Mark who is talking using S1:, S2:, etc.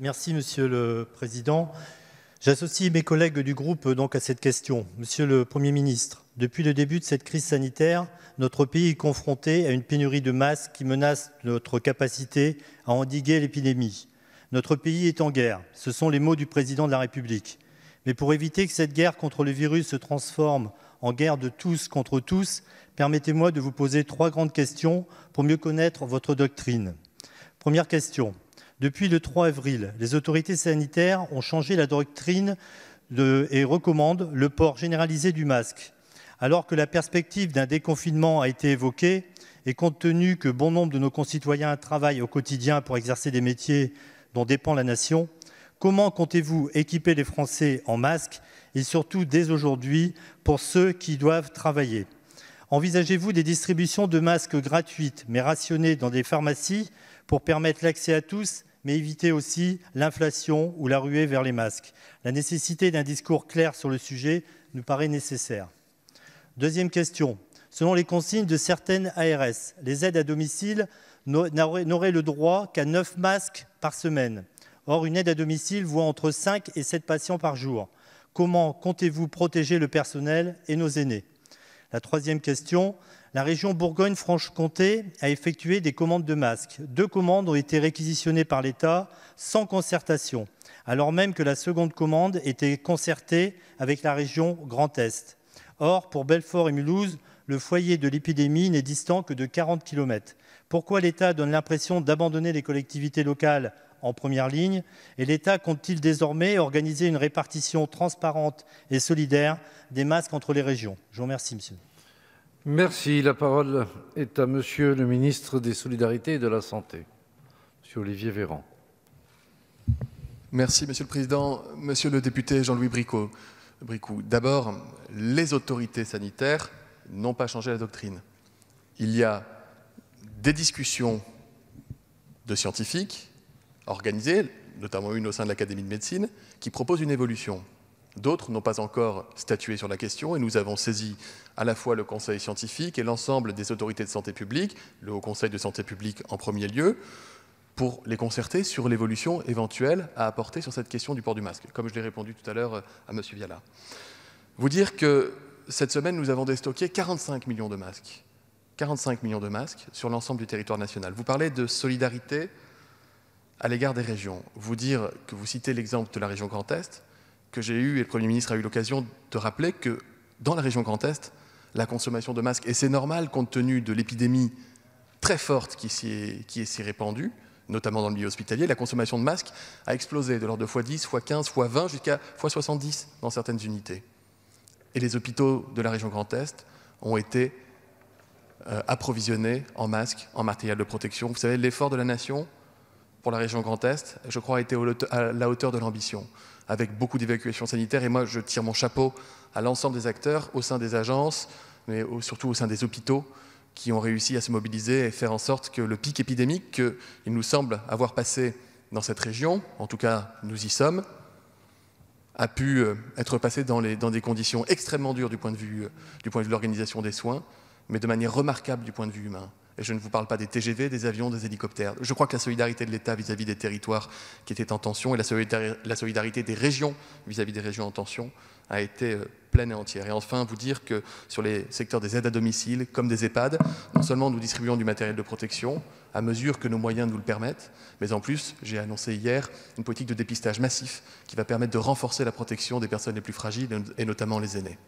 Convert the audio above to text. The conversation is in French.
S1: Merci, Monsieur le Président. J'associe mes collègues du groupe euh, donc à cette question. Monsieur le Premier ministre, depuis le début de cette crise sanitaire, notre pays est confronté à une pénurie de masques qui menace notre capacité à endiguer l'épidémie. Notre pays est en guerre, ce sont les mots du Président de la République. Mais pour éviter que cette guerre contre le virus se transforme en guerre de tous contre tous, permettez-moi de vous poser trois grandes questions pour mieux connaître votre doctrine. Première question. Depuis le 3 avril, les autorités sanitaires ont changé la doctrine et recommandent le port généralisé du masque. Alors que la perspective d'un déconfinement a été évoquée, et compte tenu que bon nombre de nos concitoyens travaillent au quotidien pour exercer des métiers dont dépend la nation, comment comptez-vous équiper les Français en masques et surtout dès aujourd'hui pour ceux qui doivent travailler Envisagez-vous des distributions de masques gratuites mais rationnées dans des pharmacies pour permettre l'accès à tous, mais éviter aussi l'inflation ou la ruée vers les masques. La nécessité d'un discours clair sur le sujet nous paraît nécessaire. Deuxième question. Selon les consignes de certaines ARS, les aides à domicile n'auraient le droit qu'à 9 masques par semaine. Or, une aide à domicile voit entre 5 et 7 patients par jour. Comment comptez-vous protéger le personnel et nos aînés la troisième question, la région Bourgogne-Franche-Comté a effectué des commandes de masques. Deux commandes ont été réquisitionnées par l'État sans concertation, alors même que la seconde commande était concertée avec la région Grand Est. Or, pour Belfort et Mulhouse, le foyer de l'épidémie n'est distant que de 40 km. Pourquoi l'État donne l'impression d'abandonner les collectivités locales en première ligne Et l'État compte-t-il désormais organiser une répartition transparente et solidaire des masques entre les régions Je vous remercie, monsieur. Merci.
S2: La parole est à monsieur le ministre des Solidarités et de la Santé, monsieur Olivier Véran. Merci, monsieur le président. Monsieur le député Jean-Louis Bricot. D'abord, les autorités sanitaires n'ont pas changé la doctrine. Il y a des discussions de scientifiques, organisées, notamment une au sein de l'Académie de médecine, qui propose une évolution. D'autres n'ont pas encore statué sur la question et nous avons saisi à la fois le Conseil scientifique et l'ensemble des autorités de santé publique, le Haut Conseil de santé publique en premier lieu, pour les concerter sur l'évolution éventuelle à apporter sur cette question du port du masque, comme je l'ai répondu tout à l'heure euh, à M. Viala. Vous dire que cette semaine, nous avons déstocké 45 millions de masques. 45 millions de masques sur l'ensemble du territoire national. Vous parlez de solidarité à l'égard des régions, vous dire que vous citez l'exemple de la région Grand Est, que j'ai eu, et le Premier ministre a eu l'occasion de rappeler que dans la région Grand Est, la consommation de masques, et c'est normal compte tenu de l'épidémie très forte qui, s'est qui est si répandue, notamment dans le milieu hospitalier, la consommation de masques a explosé de l'ordre de x10, x15, x20 jusqu'à x70 dans certaines unités. Et les hôpitaux de la région Grand Est ont été euh, approvisionnés en masques, en matériel de protection. Vous savez, l'effort de la nation, pour la région Grand Est, je crois, a été à la hauteur de l'ambition, avec beaucoup d'évacuations sanitaires. Et moi, je tire mon chapeau à l'ensemble des acteurs, au sein des agences, mais surtout au sein des hôpitaux, qui ont réussi à se mobiliser et faire en sorte que le pic épidémique qu'il nous semble avoir passé dans cette région, en tout cas nous y sommes, a pu euh, être passé dans, des conditions extrêmement dures du point de vue, euh, du point de vue de l'organisation des soins, mais de manière remarquable du point de vue humain. Et je ne vous parle pas des TGV, des avions, des hélicoptères. Je crois que la solidarité de l'État vis-à-vis des territoires qui étaient en tension et la solidarité des régions vis-à-vis des régions en tension a été euh, pleine et entière. Et enfin, vous dire que sur les secteurs des aides à domicile, comme des EHPAD, non seulement nous distribuons du matériel de protection à mesure que nos moyens nous le permettent, mais en plus, j'ai annoncé hier une politique de dépistage massif qui va permettre de renforcer la protection des personnes les plus fragiles et notamment les aînés.